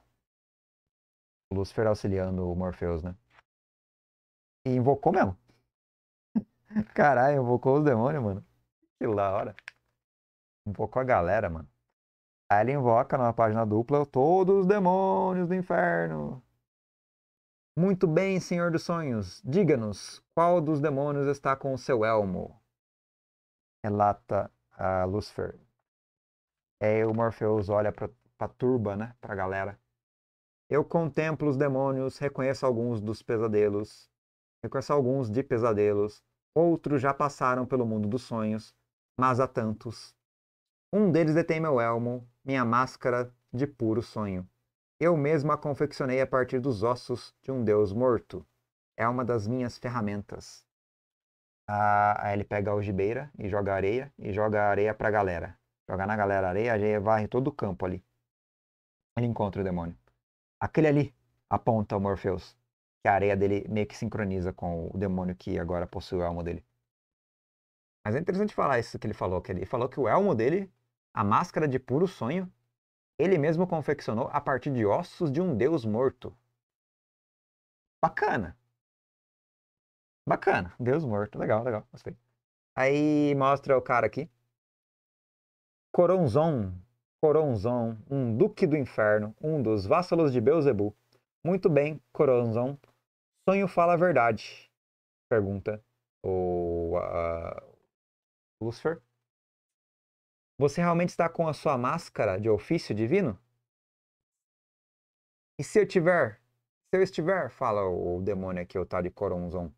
O Lúcifer auxiliando o Morpheus, né? E invocou mesmo. Caralho, invocou os demônios, mano. Que da hora. Invocou a galera, mano. Aí ele invoca numa página dupla todos os demônios do inferno. Muito bem, Senhor dos Sonhos, diga-nos qual dos demônios está com o seu elmo. Relata a Lúcifer. É, o Morpheus olha para pra turba, né? Pra galera. Eu contemplo os demônios, reconheço alguns dos pesadelos, reconheço alguns de pesadelos, outros já passaram pelo mundo dos sonhos, mas há tantos. Um deles detém meu elmo, minha máscara de puro sonho. Eu mesmo a confeccionei a partir dos ossos de um deus morto. É uma das minhas ferramentas. Ah, aí ele pega a algibeira e joga areia, e joga areia pra galera. Joga na galera areia, a areia varre todo o campo ali. Ele encontra o demônio. Aquele ali, aponta o Morpheus. Que a areia dele meio que sincroniza com o demônio que agora possui o elmo dele. Mas é interessante falar isso que ele falou. Que ele falou que o elmo dele, a máscara de puro sonho, ele mesmo confeccionou a partir de ossos de um deus morto. Bacana. Bacana. Deus morto. Legal, legal. Gostei. Aí mostra o cara aqui. Coronzon Coronzon, um duque do inferno, um dos vassalos de Beuzebu. Muito bem, Coronzon. Sonho fala a verdade? Pergunta o uh, Lucifer. Você realmente está com a sua máscara de ofício divino? E se eu tiver? Se eu estiver, fala o demônio aqui, o tal de Coronzon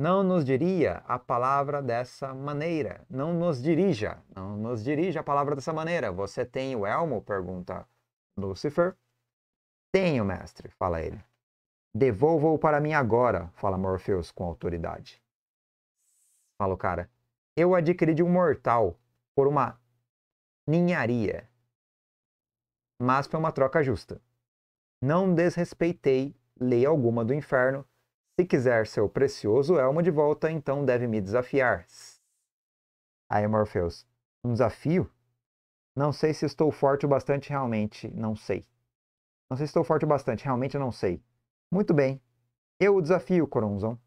não nos diria a palavra dessa maneira. Não nos dirija, não nos dirija a palavra dessa maneira. Você tem o elmo? Pergunta Lúcifer. Tenho, mestre, fala ele. Devolva-o para mim agora, fala Morpheus com autoridade. Fala o cara. Eu adquiri de um mortal por uma ninharia, mas por uma troca justa. Não desrespeitei lei alguma do inferno se quiser seu precioso elmo é de volta, então deve me desafiar. Aí Morpheus, um desafio? Não sei se estou forte o bastante, realmente não sei. Não sei se estou forte o bastante, realmente não sei. Muito bem, eu o desafio, Coronzon.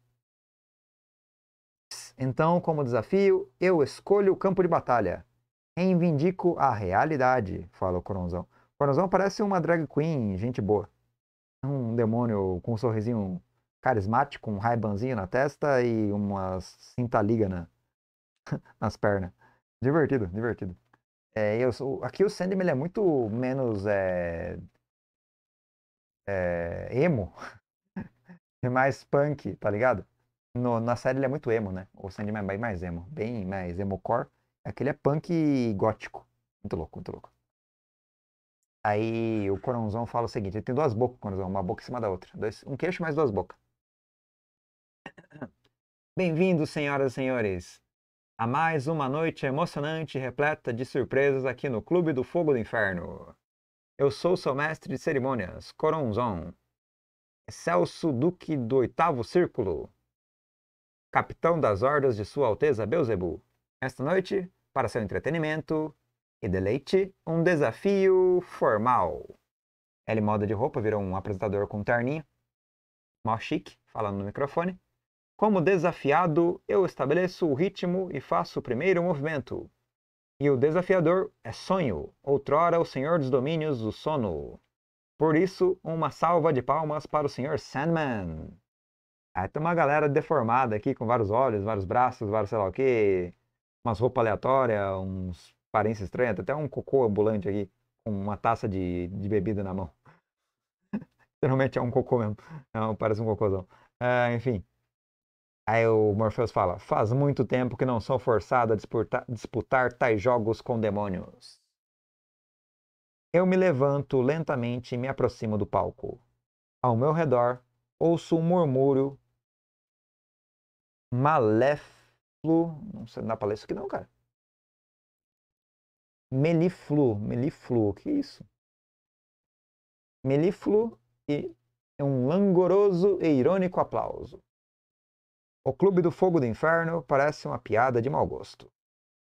Então, como desafio, eu escolho o campo de batalha. Reivindico a realidade, fala o Coronzão. O Coronzão parece uma drag queen, gente boa. Um demônio com um sorrisinho carismático, um raibanzinho na testa e uma cinta liga na, nas pernas. Divertido, divertido. É, eu sou, aqui o Sandman é muito menos é, é, emo e mais punk, tá ligado? No, na série ele é muito emo, né? O Sandman é bem mais emo, bem mais emo-core. Aquele é punk gótico. Muito louco, muito louco. Aí o Coronzão fala o seguinte, ele tem duas bocas, Coronzão, uma boca em cima da outra. Dois, um queixo mais duas bocas. Bem-vindos, senhoras e senhores, a mais uma noite emocionante e repleta de surpresas aqui no Clube do Fogo do Inferno. Eu sou seu mestre de cerimônias, Coronzon, Celso Duque do Oitavo Círculo, capitão das hordas de Sua Alteza Beuzebu. Esta noite, para seu entretenimento e deleite, um desafio formal. Ele moda de roupa, virou um apresentador com terninho, mó chique, falando no microfone. Como desafiado, eu estabeleço o ritmo e faço o primeiro movimento. E o desafiador é sonho, outrora o senhor dos domínios do sono. Por isso, uma salva de palmas para o senhor Sandman. Aí tem uma galera deformada aqui, com vários olhos, vários braços, vários sei lá o quê, umas roupas aleatórias, uns parentes estranhos, até um cocô ambulante aqui, com uma taça de, de bebida na mão. Geralmente é um cocô mesmo, Não, parece um cocôzão. É, enfim, Aí o Morpheus fala: Faz muito tempo que não sou forçado a disputar, disputar tais jogos com demônios. Eu me levanto lentamente e me aproximo do palco. Ao meu redor, ouço um murmúrio maléfluo. Não sei, dá pra ler isso aqui não, cara. Meliflu, o que isso? Meliflu e um langoroso e irônico aplauso. O Clube do Fogo do Inferno parece uma piada de mau gosto.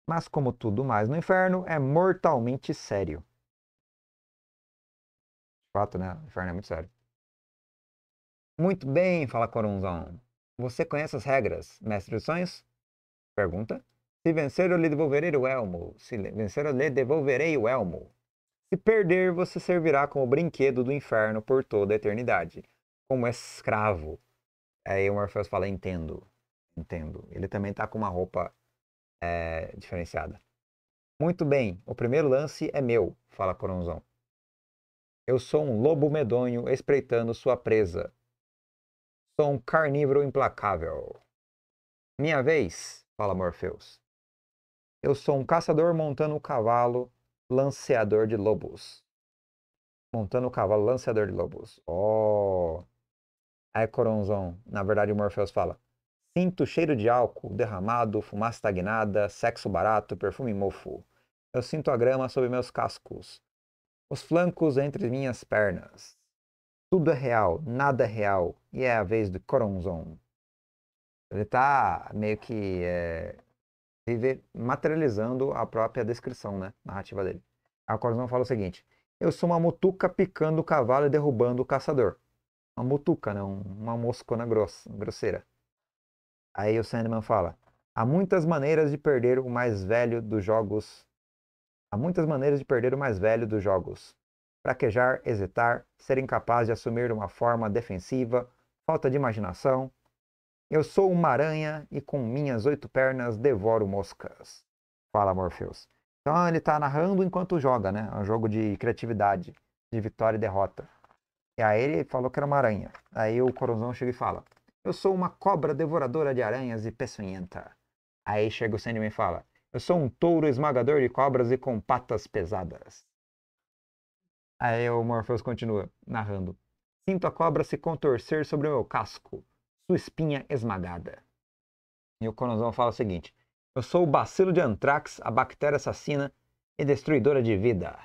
Mas, como tudo mais no inferno, é mortalmente sério. De fato, né? O inferno é muito sério. Muito bem, fala Corunzão. Você conhece as regras, mestre dos sonhos? Pergunta. Se vencer, eu lhe devolverei o elmo. Se vencer, eu lhe devolverei o elmo. Se perder, você servirá como brinquedo do inferno por toda a eternidade, como escravo. Aí o Morpheus fala, entendo, entendo. Ele também tá com uma roupa é, diferenciada. Muito bem, o primeiro lance é meu, fala Coronzão. Eu sou um lobo medonho espreitando sua presa. Sou um carnívoro implacável. Minha vez, fala Morpheus. Eu sou um caçador montando o um cavalo, lanceador de lobos. Montando o um cavalo, lanceador de lobos. Oh! Aí Coronzon, na verdade o Morpheus fala, sinto cheiro de álcool, derramado, fumaça estagnada, sexo barato, perfume mofo. Eu sinto a grama sob meus cascos, os flancos entre minhas pernas. Tudo é real, nada é real, e é a vez do Coronzon. Ele está meio que é, vive, materializando a própria descrição, né, narrativa dele. A Coronzon fala o seguinte, eu sou uma mutuca picando o cavalo e derrubando o caçador uma mutuca, né? uma moscona grossa, grosseira. Aí o Sandman fala: há muitas maneiras de perder o mais velho dos jogos. Há muitas maneiras de perder o mais velho dos jogos. Fraquejar, hesitar, ser incapaz de assumir uma forma defensiva, falta de imaginação. Eu sou uma aranha e com minhas oito pernas devoro moscas. Fala Morpheus. Então ele está narrando enquanto joga, né? É um jogo de criatividade, de vitória e derrota. E aí ele falou que era uma aranha. Aí o Corozão chega e fala: Eu sou uma cobra devoradora de aranhas e peçonhenta. Aí chega o Sandman e fala: Eu sou um touro esmagador de cobras e com patas pesadas. Aí o Morpheus continua narrando: Sinto a cobra se contorcer sobre o meu casco, sua espinha esmagada. E o Corozão fala o seguinte: Eu sou o bacilo de Antrax, a bactéria assassina e destruidora de vida.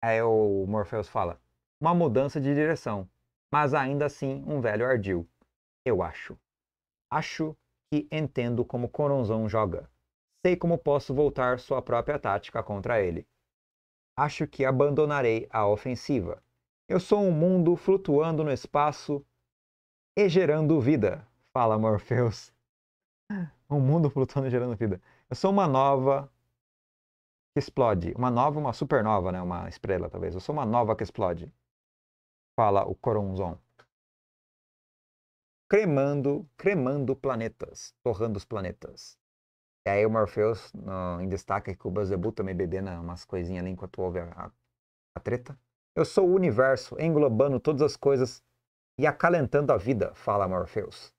Aí o Morpheus fala: uma mudança de direção, mas ainda assim um velho ardil. Eu acho. Acho que entendo como Coronzão joga. Sei como posso voltar sua própria tática contra ele. Acho que abandonarei a ofensiva. Eu sou um mundo flutuando no espaço e gerando vida, fala Morpheus. Um mundo flutuando e gerando vida. Eu sou uma nova que explode. Uma nova, uma supernova, né? Uma estrela, talvez. Eu sou uma nova que explode fala o Coronzon. Cremando, cremando planetas, torrando os planetas. E aí o Morpheus, no, em destaque, que o Beelzebub também bebendo umas coisinhas ali enquanto houve a, a treta. Eu sou o universo, englobando todas as coisas e acalentando a vida, fala Morpheus.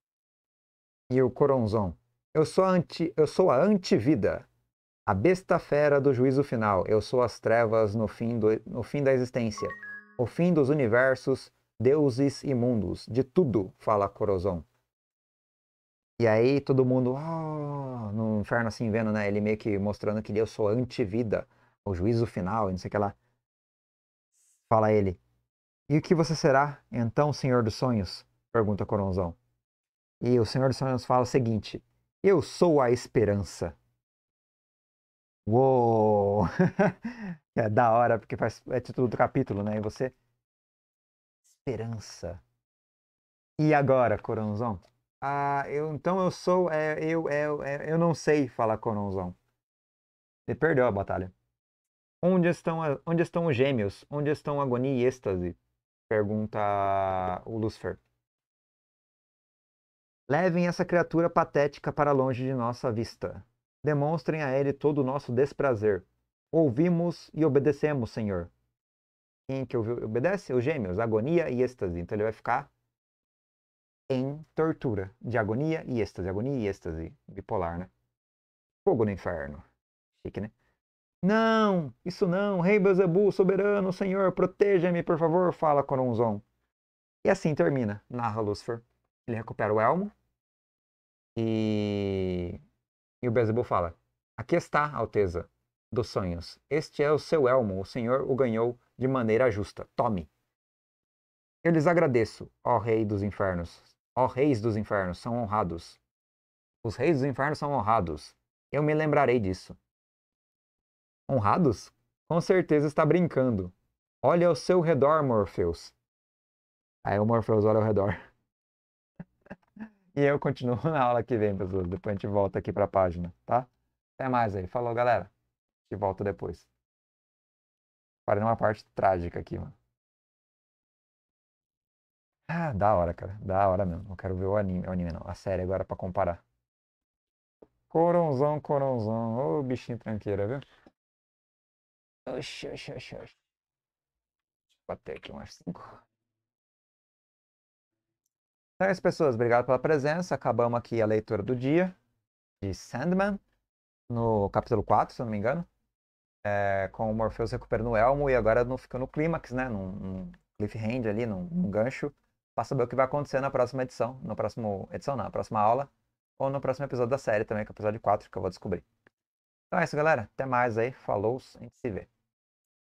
E o Coronzon. Eu sou a anti, eu sou a antivida, a besta fera do juízo final. Eu sou as trevas no fim, do, no fim da existência o fim dos universos, deuses e mundos, de tudo, fala Corozon. E aí todo mundo oh, no inferno assim vendo, né? Ele meio que mostrando que eu é sou antivida, vida o juízo final, e não sei o que lá. Fala ele. E o que você será, então, Senhor dos Sonhos? Pergunta Coronzão. E o Senhor dos Sonhos fala o seguinte: Eu sou a esperança. Uou! é da hora, porque faz, é título do capítulo, né? E você. Esperança. E agora, Coronzão? Ah, eu, então eu sou. É, eu, é, é, eu não sei falar Coronzão. Ele perdeu a batalha. Onde estão, a, onde estão os gêmeos? Onde estão agonia e êxtase? Pergunta o Lucifer. Levem essa criatura patética para longe de nossa vista demonstrem a Ele todo o nosso desprazer. Ouvimos e obedecemos, Senhor. Quem que ouviu, obedece? Os gêmeos, agonia e êxtase. Então ele vai ficar em tortura, de agonia e êxtase, agonia e êxtase, bipolar, né? Fogo no inferno. Chique, né? Não, isso não, Rei Bezebu, soberano, Senhor, proteja-me, por favor, fala Coronzon. E assim termina, narra Lúcifer. Ele recupera o elmo e e o Bezebu fala: Aqui está, Alteza dos Sonhos. Este é o seu elmo. O Senhor o ganhou de maneira justa. Tome. Eu lhes agradeço, ó Rei dos Infernos. Ó Reis dos Infernos, são honrados. Os reis dos infernos são honrados. Eu me lembrarei disso. Honrados? Com certeza está brincando. Olha ao seu redor, Morpheus. Aí o Morpheus olha ao redor. E eu continuo na aula que vem, pessoal. Depois a gente volta aqui para a página, tá? Até mais aí. Falou, galera. Te volto depois. Parei numa parte trágica aqui, mano. Ah, da hora, cara. Da hora mesmo. Não quero ver o anime, o anime não. A série agora para comparar. Coronzão, coronzão. Ô, oh, bichinho tranqueira, viu? Oxi, oxi, oxi, oxi. Vou bater aqui umas cinco. Então é isso, pessoas. Obrigado pela presença. Acabamos aqui a leitura do dia de Sandman, no capítulo 4, se eu não me engano. É, com o Morpheus recuperando o Elmo e agora não ficando no clímax, né? Num, num cliffhanger ali, num, num gancho. Para saber o que vai acontecer na próxima edição. Na próxima edição, não, na próxima aula. Ou no próximo episódio da série também, que é o episódio 4, que eu vou descobrir. Então é isso, galera. Até mais aí. Falou. A gente se vê.